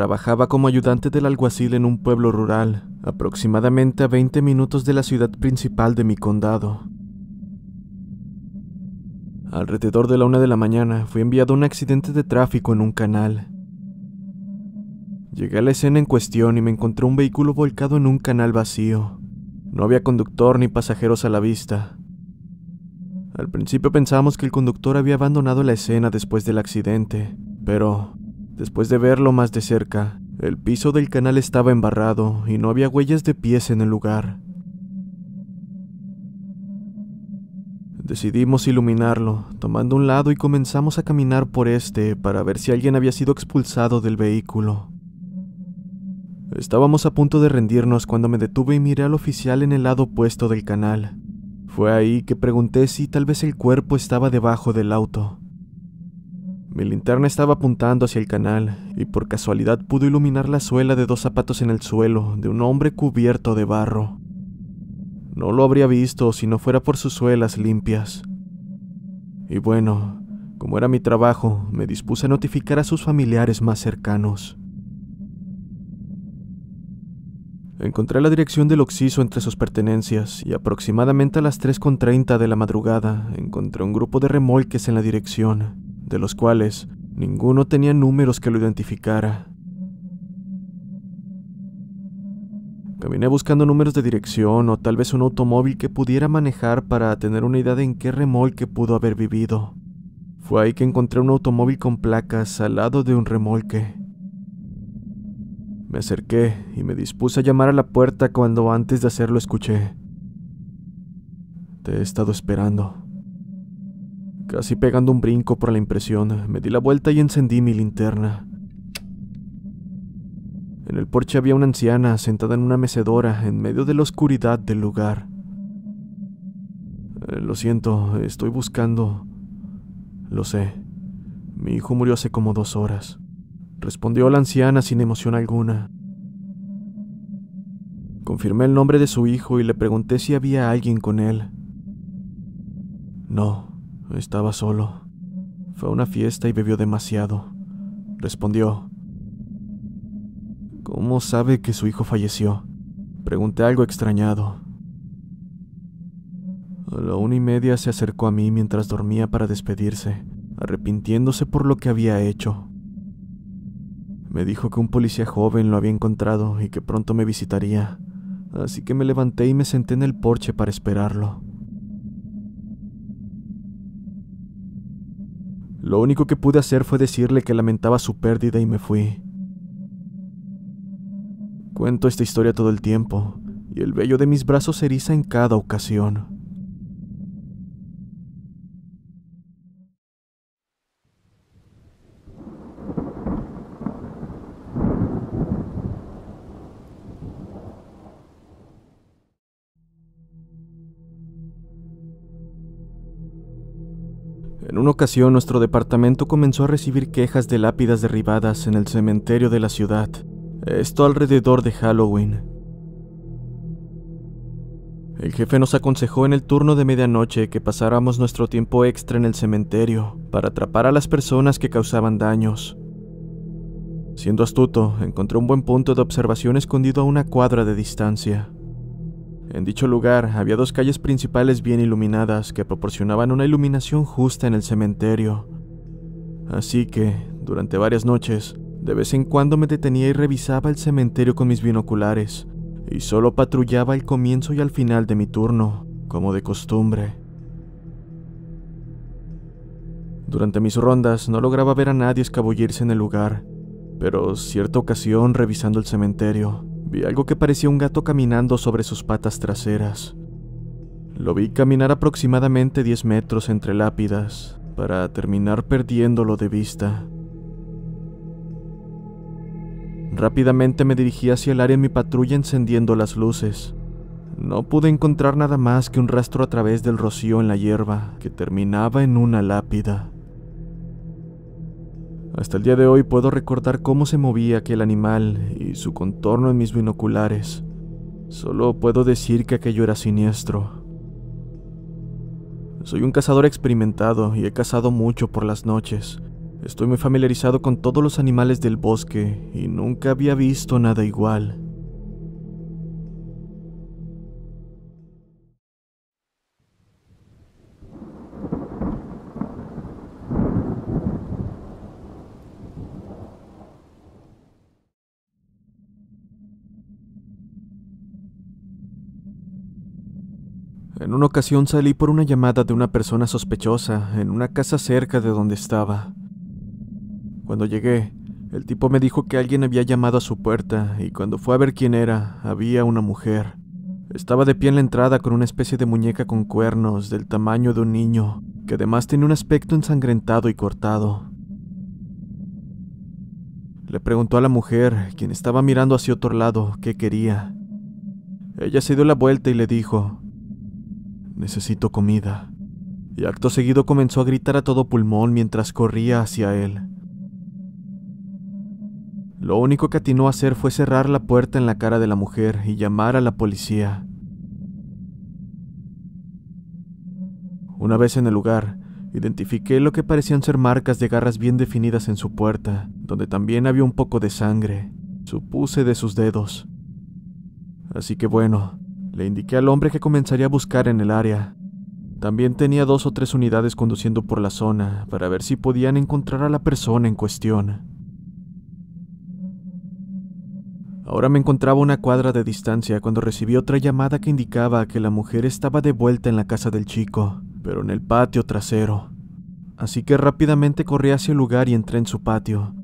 Trabajaba como ayudante del alguacil en un pueblo rural, aproximadamente a 20 minutos de la ciudad principal de mi condado. Alrededor de la una de la mañana fui enviado a un accidente de tráfico en un canal. Llegué a la escena en cuestión y me encontré un vehículo volcado en un canal vacío. No había conductor ni pasajeros a la vista. Al principio pensamos que el conductor había abandonado la escena después del accidente, pero Después de verlo más de cerca, el piso del canal estaba embarrado y no había huellas de pies en el lugar. Decidimos iluminarlo, tomando un lado y comenzamos a caminar por este para ver si alguien había sido expulsado del vehículo. Estábamos a punto de rendirnos cuando me detuve y miré al oficial en el lado opuesto del canal. Fue ahí que pregunté si tal vez el cuerpo estaba debajo del auto. Mi linterna estaba apuntando hacia el canal y por casualidad pudo iluminar la suela de dos zapatos en el suelo de un hombre cubierto de barro. No lo habría visto si no fuera por sus suelas limpias. Y bueno, como era mi trabajo, me dispuse a notificar a sus familiares más cercanos. Encontré la dirección del oxiso entre sus pertenencias y aproximadamente a las 3.30 de la madrugada encontré un grupo de remolques en la dirección de los cuales ninguno tenía números que lo identificara. Caminé buscando números de dirección o tal vez un automóvil que pudiera manejar para tener una idea de en qué remolque pudo haber vivido. Fue ahí que encontré un automóvil con placas al lado de un remolque. Me acerqué y me dispuse a llamar a la puerta cuando antes de hacerlo escuché. Te he estado esperando. Casi pegando un brinco por la impresión, me di la vuelta y encendí mi linterna. En el porche había una anciana sentada en una mecedora en medio de la oscuridad del lugar. Eh, lo siento, estoy buscando... Lo sé. Mi hijo murió hace como dos horas, respondió la anciana sin emoción alguna. Confirmé el nombre de su hijo y le pregunté si había alguien con él. No, estaba solo. Fue a una fiesta y bebió demasiado, respondió. ¿Cómo sabe que su hijo falleció? Pregunté algo extrañado. A la una y media se acercó a mí mientras dormía para despedirse, arrepintiéndose por lo que había hecho. Me dijo que un policía joven lo había encontrado y que pronto me visitaría, así que me levanté y me senté en el porche para esperarlo. Lo único que pude hacer fue decirle que lamentaba su pérdida y me fui. Cuento esta historia todo el tiempo, y el vello de mis brazos eriza en cada ocasión. En una ocasión, nuestro departamento comenzó a recibir quejas de lápidas derribadas en el cementerio de la ciudad, esto alrededor de Halloween. El jefe nos aconsejó en el turno de medianoche que pasáramos nuestro tiempo extra en el cementerio para atrapar a las personas que causaban daños. Siendo astuto, encontró un buen punto de observación escondido a una cuadra de distancia. En dicho lugar había dos calles principales bien iluminadas que proporcionaban una iluminación justa en el cementerio. Así que, durante varias noches, de vez en cuando me detenía y revisaba el cementerio con mis binoculares, y solo patrullaba al comienzo y al final de mi turno, como de costumbre. Durante mis rondas no lograba ver a nadie escabullirse en el lugar, pero cierta ocasión revisando el cementerio, Vi algo que parecía un gato caminando sobre sus patas traseras. Lo vi caminar aproximadamente 10 metros entre lápidas, para terminar perdiéndolo de vista. Rápidamente me dirigí hacia el área en mi patrulla encendiendo las luces. No pude encontrar nada más que un rastro a través del rocío en la hierba, que terminaba en una lápida. Hasta el día de hoy puedo recordar cómo se movía aquel animal y su contorno en mis binoculares. Solo puedo decir que aquello era siniestro. Soy un cazador experimentado y he cazado mucho por las noches. Estoy muy familiarizado con todos los animales del bosque y nunca había visto nada igual. En una ocasión salí por una llamada de una persona sospechosa en una casa cerca de donde estaba. Cuando llegué, el tipo me dijo que alguien había llamado a su puerta y cuando fue a ver quién era, había una mujer. Estaba de pie en la entrada con una especie de muñeca con cuernos del tamaño de un niño, que además tenía un aspecto ensangrentado y cortado. Le preguntó a la mujer, quien estaba mirando hacia otro lado, qué quería. Ella se dio la vuelta y le dijo, Necesito comida. Y acto seguido comenzó a gritar a todo pulmón mientras corría hacia él. Lo único que atinó a hacer fue cerrar la puerta en la cara de la mujer y llamar a la policía. Una vez en el lugar, identifiqué lo que parecían ser marcas de garras bien definidas en su puerta, donde también había un poco de sangre, supuse de sus dedos. Así que bueno, le indiqué al hombre que comenzaría a buscar en el área. También tenía dos o tres unidades conduciendo por la zona para ver si podían encontrar a la persona en cuestión. Ahora me encontraba a una cuadra de distancia cuando recibí otra llamada que indicaba que la mujer estaba de vuelta en la casa del chico, pero en el patio trasero. Así que rápidamente corrí hacia el lugar y entré en su patio.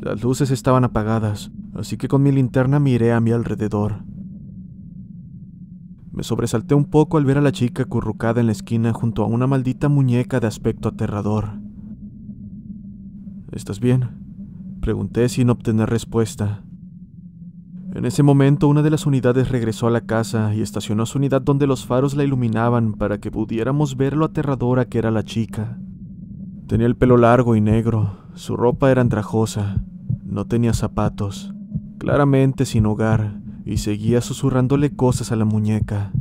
Las luces estaban apagadas, así que con mi linterna miré a mi alrededor. Me sobresalté un poco al ver a la chica acurrucada en la esquina junto a una maldita muñeca de aspecto aterrador. ¿Estás bien? Pregunté sin obtener respuesta. En ese momento una de las unidades regresó a la casa y estacionó su unidad donde los faros la iluminaban para que pudiéramos ver lo aterradora que era la chica. Tenía el pelo largo y negro, su ropa era andrajosa, no tenía zapatos, claramente sin hogar, y seguía susurrándole cosas a la muñeca.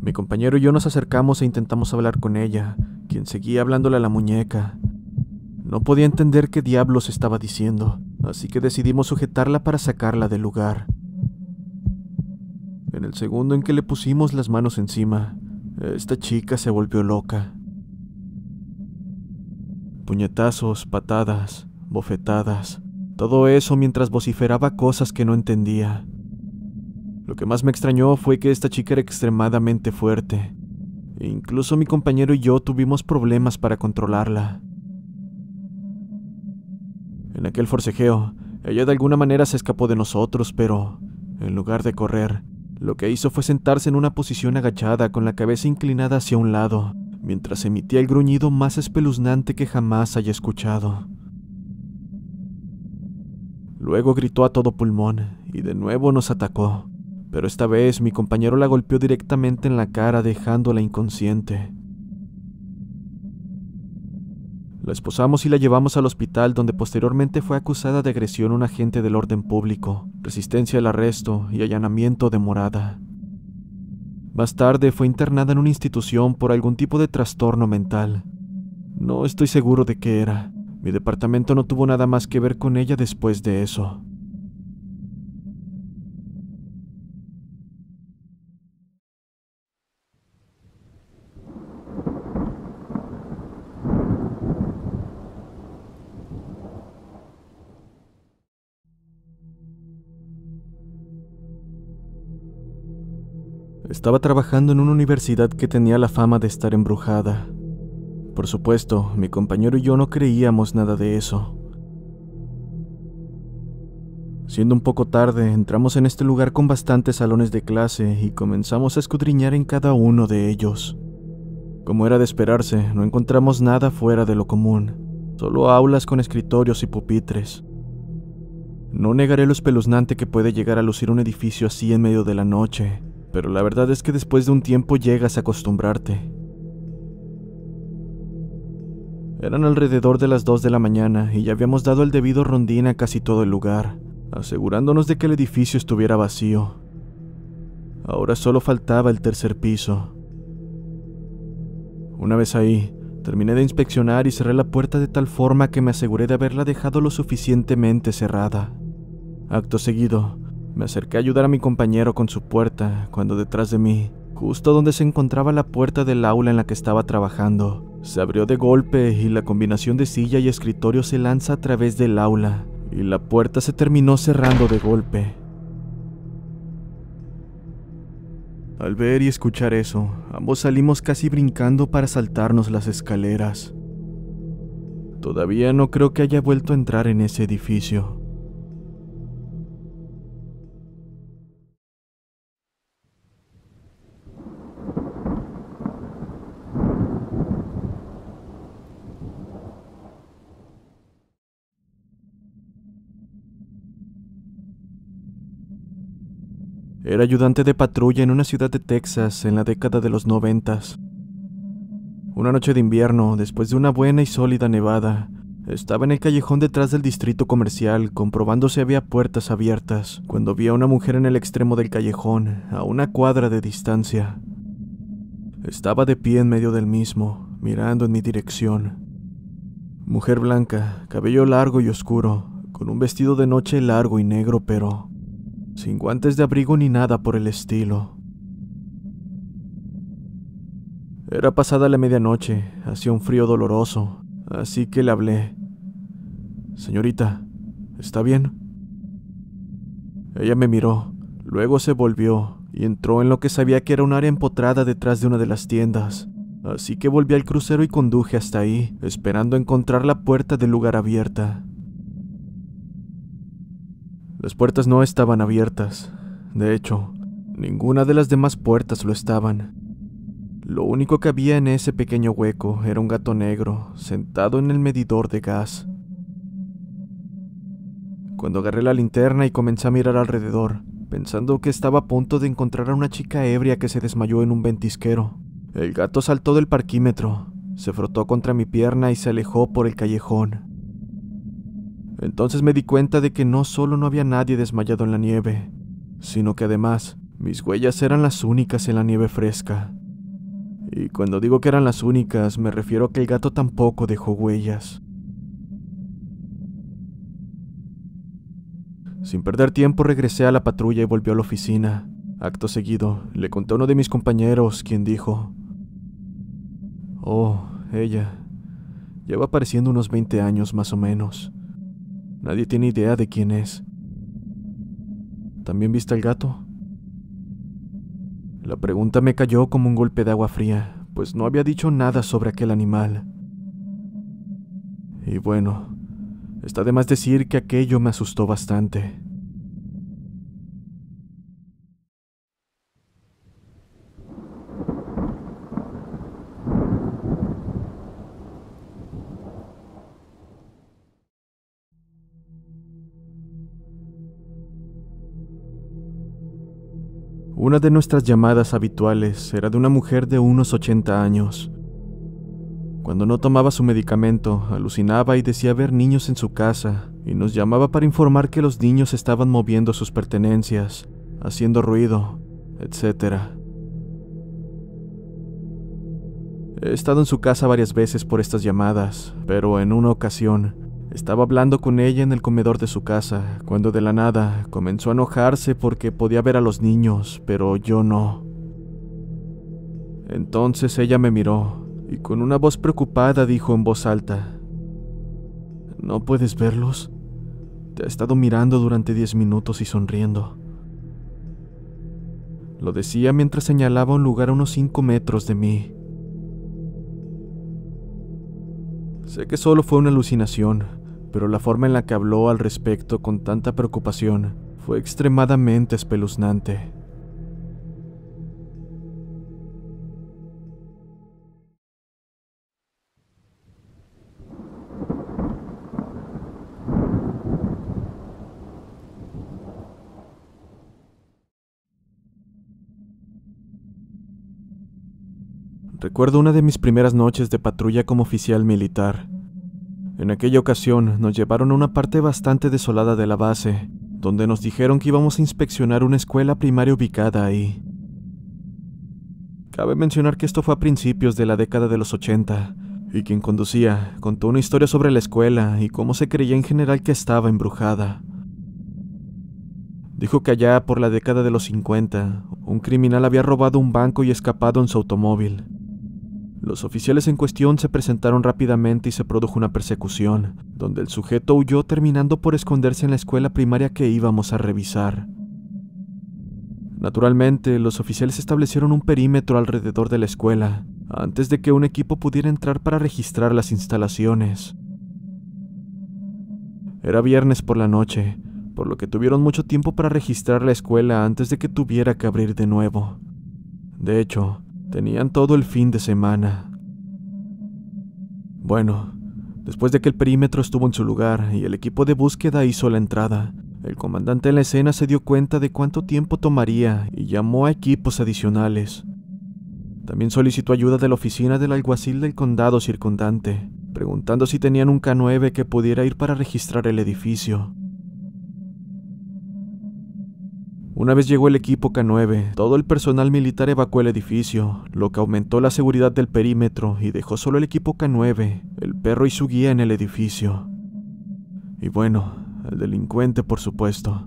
Mi compañero y yo nos acercamos e intentamos hablar con ella, quien seguía hablándole a la muñeca. No podía entender qué diablos estaba diciendo, así que decidimos sujetarla para sacarla del lugar. En el segundo en que le pusimos las manos encima, esta chica se volvió loca. Puñetazos, patadas, bofetadas, todo eso mientras vociferaba cosas que no entendía. Lo que más me extrañó fue que esta chica era extremadamente fuerte. E incluso mi compañero y yo tuvimos problemas para controlarla. En aquel forcejeo, ella de alguna manera se escapó de nosotros, pero, en lugar de correr, lo que hizo fue sentarse en una posición agachada con la cabeza inclinada hacia un lado, mientras emitía el gruñido más espeluznante que jamás haya escuchado. Luego gritó a todo pulmón y de nuevo nos atacó, pero esta vez mi compañero la golpeó directamente en la cara dejándola inconsciente. La esposamos y la llevamos al hospital donde posteriormente fue acusada de agresión a un agente del orden público, resistencia al arresto y allanamiento de morada. Más tarde fue internada en una institución por algún tipo de trastorno mental. No estoy seguro de qué era, mi departamento no tuvo nada más que ver con ella después de eso. Estaba trabajando en una universidad que tenía la fama de estar embrujada. Por supuesto, mi compañero y yo no creíamos nada de eso. Siendo un poco tarde, entramos en este lugar con bastantes salones de clase y comenzamos a escudriñar en cada uno de ellos. Como era de esperarse, no encontramos nada fuera de lo común, solo aulas con escritorios y pupitres. No negaré lo espeluznante que puede llegar a lucir un edificio así en medio de la noche, pero la verdad es que después de un tiempo llegas a acostumbrarte. Eran alrededor de las 2 de la mañana y ya habíamos dado el debido rondín a casi todo el lugar, asegurándonos de que el edificio estuviera vacío. Ahora solo faltaba el tercer piso. Una vez ahí, terminé de inspeccionar y cerré la puerta de tal forma que me aseguré de haberla dejado lo suficientemente cerrada. Acto seguido, me acerqué a ayudar a mi compañero con su puerta, cuando detrás de mí, justo donde se encontraba la puerta del aula en la que estaba trabajando, se abrió de golpe y la combinación de silla y escritorio se lanza a través del aula, y la puerta se terminó cerrando de golpe. Al ver y escuchar eso, ambos salimos casi brincando para saltarnos las escaleras. Todavía no creo que haya vuelto a entrar en ese edificio. Era ayudante de patrulla en una ciudad de Texas en la década de los noventas. Una noche de invierno, después de una buena y sólida nevada, estaba en el callejón detrás del distrito comercial comprobando si había puertas abiertas, cuando vi a una mujer en el extremo del callejón, a una cuadra de distancia. Estaba de pie en medio del mismo, mirando en mi dirección. Mujer blanca, cabello largo y oscuro, con un vestido de noche largo y negro, pero sin guantes de abrigo ni nada por el estilo. Era pasada la medianoche, hacía un frío doloroso, así que le hablé. Señorita, ¿está bien? Ella me miró, luego se volvió y entró en lo que sabía que era un área empotrada detrás de una de las tiendas. Así que volví al crucero y conduje hasta ahí, esperando encontrar la puerta del lugar abierta. Las puertas no estaban abiertas. De hecho, ninguna de las demás puertas lo estaban. Lo único que había en ese pequeño hueco era un gato negro sentado en el medidor de gas. Cuando agarré la linterna y comencé a mirar alrededor, pensando que estaba a punto de encontrar a una chica ebria que se desmayó en un ventisquero, el gato saltó del parquímetro, se frotó contra mi pierna y se alejó por el callejón. Entonces me di cuenta de que no solo no había nadie desmayado en la nieve, sino que además mis huellas eran las únicas en la nieve fresca. Y cuando digo que eran las únicas, me refiero a que el gato tampoco dejó huellas. Sin perder tiempo regresé a la patrulla y volvió a la oficina. Acto seguido, le conté a uno de mis compañeros, quien dijo, Oh, ella. Lleva apareciendo unos 20 años más o menos. Nadie tiene idea de quién es. ¿También viste al gato? La pregunta me cayó como un golpe de agua fría, pues no había dicho nada sobre aquel animal. Y bueno, está de más decir que aquello me asustó bastante. Una de nuestras llamadas habituales era de una mujer de unos 80 años. Cuando no tomaba su medicamento, alucinaba y decía ver niños en su casa, y nos llamaba para informar que los niños estaban moviendo sus pertenencias, haciendo ruido, etc. He estado en su casa varias veces por estas llamadas, pero en una ocasión estaba hablando con ella en el comedor de su casa, cuando de la nada comenzó a enojarse porque podía ver a los niños, pero yo no. Entonces ella me miró y con una voz preocupada dijo en voz alta, ¿No puedes verlos? Te ha estado mirando durante diez minutos y sonriendo. Lo decía mientras señalaba un lugar a unos cinco metros de mí. Sé que solo fue una alucinación, pero la forma en la que habló al respecto con tanta preocupación fue extremadamente espeluznante. Recuerdo una de mis primeras noches de patrulla como oficial militar. En aquella ocasión nos llevaron a una parte bastante desolada de la base, donde nos dijeron que íbamos a inspeccionar una escuela primaria ubicada ahí. Cabe mencionar que esto fue a principios de la década de los 80, y quien conducía contó una historia sobre la escuela y cómo se creía en general que estaba embrujada. Dijo que allá por la década de los 50, un criminal había robado un banco y escapado en su automóvil. Los oficiales en cuestión se presentaron rápidamente y se produjo una persecución, donde el sujeto huyó terminando por esconderse en la escuela primaria que íbamos a revisar. Naturalmente, los oficiales establecieron un perímetro alrededor de la escuela, antes de que un equipo pudiera entrar para registrar las instalaciones. Era viernes por la noche, por lo que tuvieron mucho tiempo para registrar la escuela antes de que tuviera que abrir de nuevo. De hecho, Tenían todo el fin de semana. Bueno, después de que el perímetro estuvo en su lugar y el equipo de búsqueda hizo la entrada, el comandante en la escena se dio cuenta de cuánto tiempo tomaría y llamó a equipos adicionales. También solicitó ayuda de la oficina del alguacil del condado circundante, preguntando si tenían un K9 que pudiera ir para registrar el edificio. Una vez llegó el equipo K9, todo el personal militar evacuó el edificio, lo que aumentó la seguridad del perímetro y dejó solo el equipo K9, el perro y su guía en el edificio. Y bueno, el delincuente por supuesto.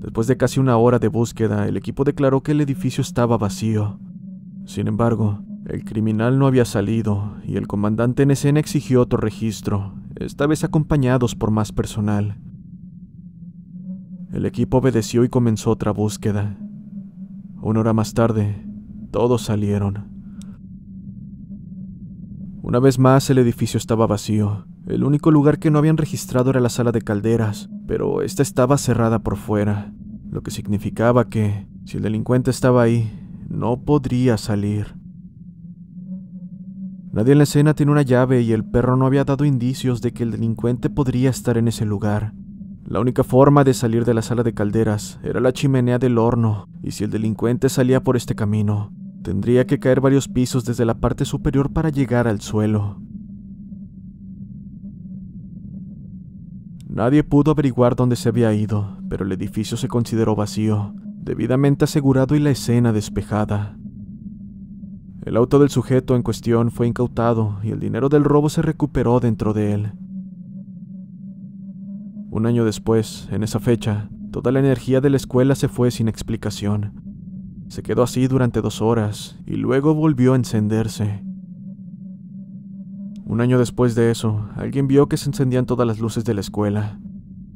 Después de casi una hora de búsqueda, el equipo declaró que el edificio estaba vacío. Sin embargo, el criminal no había salido y el comandante en exigió otro registro, esta vez acompañados por más personal. El equipo obedeció y comenzó otra búsqueda. Una hora más tarde, todos salieron. Una vez más el edificio estaba vacío. El único lugar que no habían registrado era la sala de calderas, pero esta estaba cerrada por fuera, lo que significaba que, si el delincuente estaba ahí, no podría salir. Nadie en la escena tiene una llave y el perro no había dado indicios de que el delincuente podría estar en ese lugar. La única forma de salir de la sala de calderas era la chimenea del horno, y si el delincuente salía por este camino, tendría que caer varios pisos desde la parte superior para llegar al suelo. Nadie pudo averiguar dónde se había ido, pero el edificio se consideró vacío, debidamente asegurado y la escena despejada. El auto del sujeto en cuestión fue incautado y el dinero del robo se recuperó dentro de él, un año después, en esa fecha, toda la energía de la escuela se fue sin explicación. Se quedó así durante dos horas y luego volvió a encenderse. Un año después de eso, alguien vio que se encendían todas las luces de la escuela.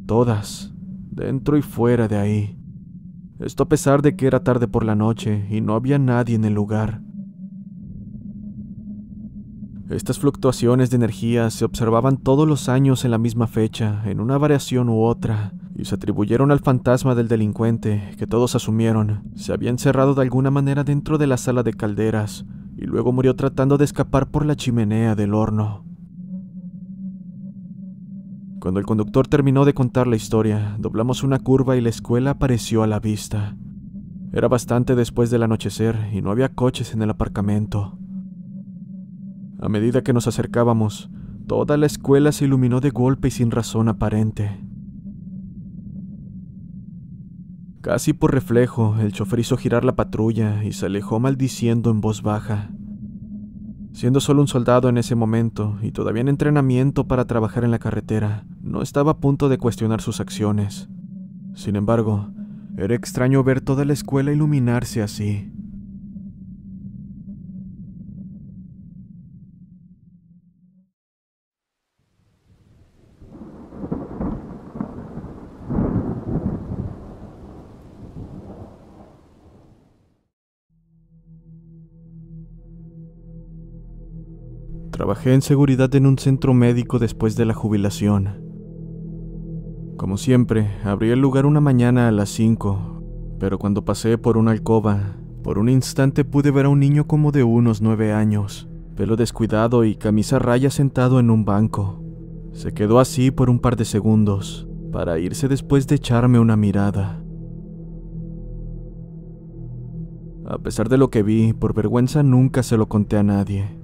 Todas, dentro y fuera de ahí. Esto a pesar de que era tarde por la noche y no había nadie en el lugar. Estas fluctuaciones de energía se observaban todos los años en la misma fecha, en una variación u otra, y se atribuyeron al fantasma del delincuente, que todos asumieron se había encerrado de alguna manera dentro de la sala de calderas, y luego murió tratando de escapar por la chimenea del horno. Cuando el conductor terminó de contar la historia, doblamos una curva y la escuela apareció a la vista. Era bastante después del anochecer y no había coches en el aparcamiento. A medida que nos acercábamos, toda la escuela se iluminó de golpe y sin razón aparente. Casi por reflejo, el chofer hizo girar la patrulla y se alejó maldiciendo en voz baja. Siendo solo un soldado en ese momento y todavía en entrenamiento para trabajar en la carretera, no estaba a punto de cuestionar sus acciones. Sin embargo, era extraño ver toda la escuela iluminarse así. Trabajé en seguridad en un centro médico después de la jubilación. Como siempre, abrí el lugar una mañana a las 5, pero cuando pasé por una alcoba, por un instante pude ver a un niño como de unos 9 años, pelo descuidado y camisa raya sentado en un banco. Se quedó así por un par de segundos, para irse después de echarme una mirada. A pesar de lo que vi, por vergüenza nunca se lo conté a nadie.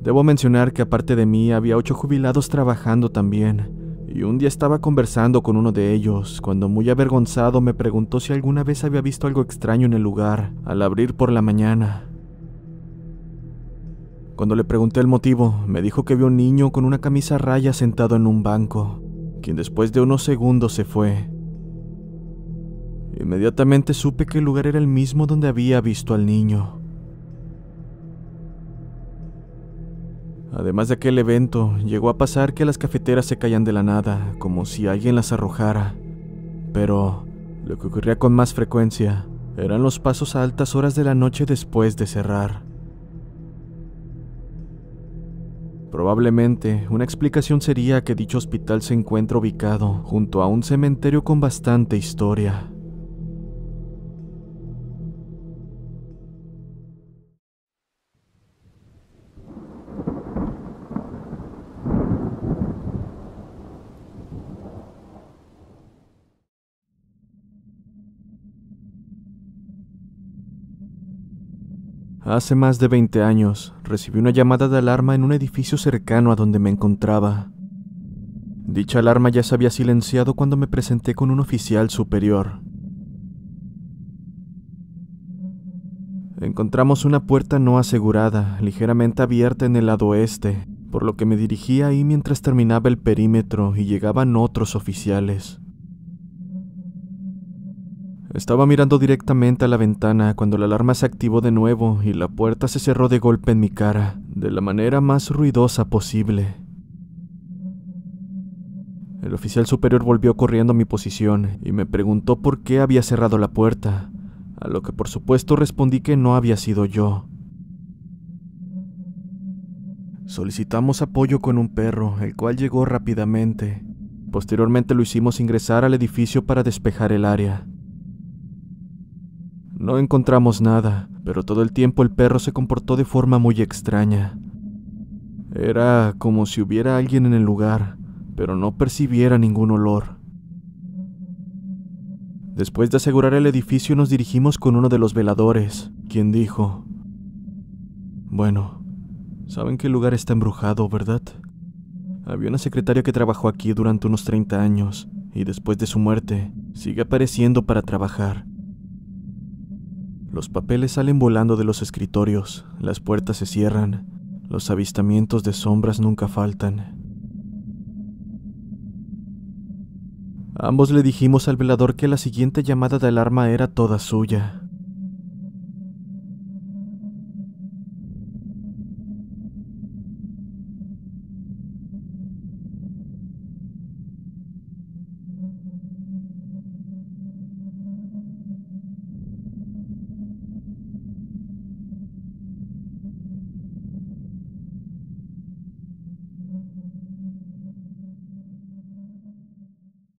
Debo mencionar que aparte de mí había ocho jubilados trabajando también, y un día estaba conversando con uno de ellos, cuando muy avergonzado me preguntó si alguna vez había visto algo extraño en el lugar, al abrir por la mañana. Cuando le pregunté el motivo, me dijo que vio un niño con una camisa raya sentado en un banco, quien después de unos segundos se fue. Inmediatamente supe que el lugar era el mismo donde había visto al niño. Además de aquel evento, llegó a pasar que las cafeteras se caían de la nada, como si alguien las arrojara. Pero lo que ocurría con más frecuencia eran los pasos a altas horas de la noche después de cerrar. Probablemente, una explicación sería que dicho hospital se encuentra ubicado junto a un cementerio con bastante historia. Hace más de 20 años recibí una llamada de alarma en un edificio cercano a donde me encontraba. Dicha alarma ya se había silenciado cuando me presenté con un oficial superior. Encontramos una puerta no asegurada, ligeramente abierta en el lado oeste, por lo que me dirigí ahí mientras terminaba el perímetro y llegaban otros oficiales. Estaba mirando directamente a la ventana cuando la alarma se activó de nuevo y la puerta se cerró de golpe en mi cara, de la manera más ruidosa posible. El oficial superior volvió corriendo a mi posición y me preguntó por qué había cerrado la puerta, a lo que por supuesto respondí que no había sido yo. Solicitamos apoyo con un perro, el cual llegó rápidamente. Posteriormente lo hicimos ingresar al edificio para despejar el área. No encontramos nada, pero todo el tiempo el perro se comportó de forma muy extraña. Era como si hubiera alguien en el lugar, pero no percibiera ningún olor. Después de asegurar el edificio nos dirigimos con uno de los veladores, quien dijo, Bueno, saben que el lugar está embrujado, ¿verdad? Había una secretaria que trabajó aquí durante unos 30 años, y después de su muerte, sigue apareciendo para trabajar. Los papeles salen volando de los escritorios, las puertas se cierran, los avistamientos de sombras nunca faltan. Ambos le dijimos al velador que la siguiente llamada de alarma era toda suya,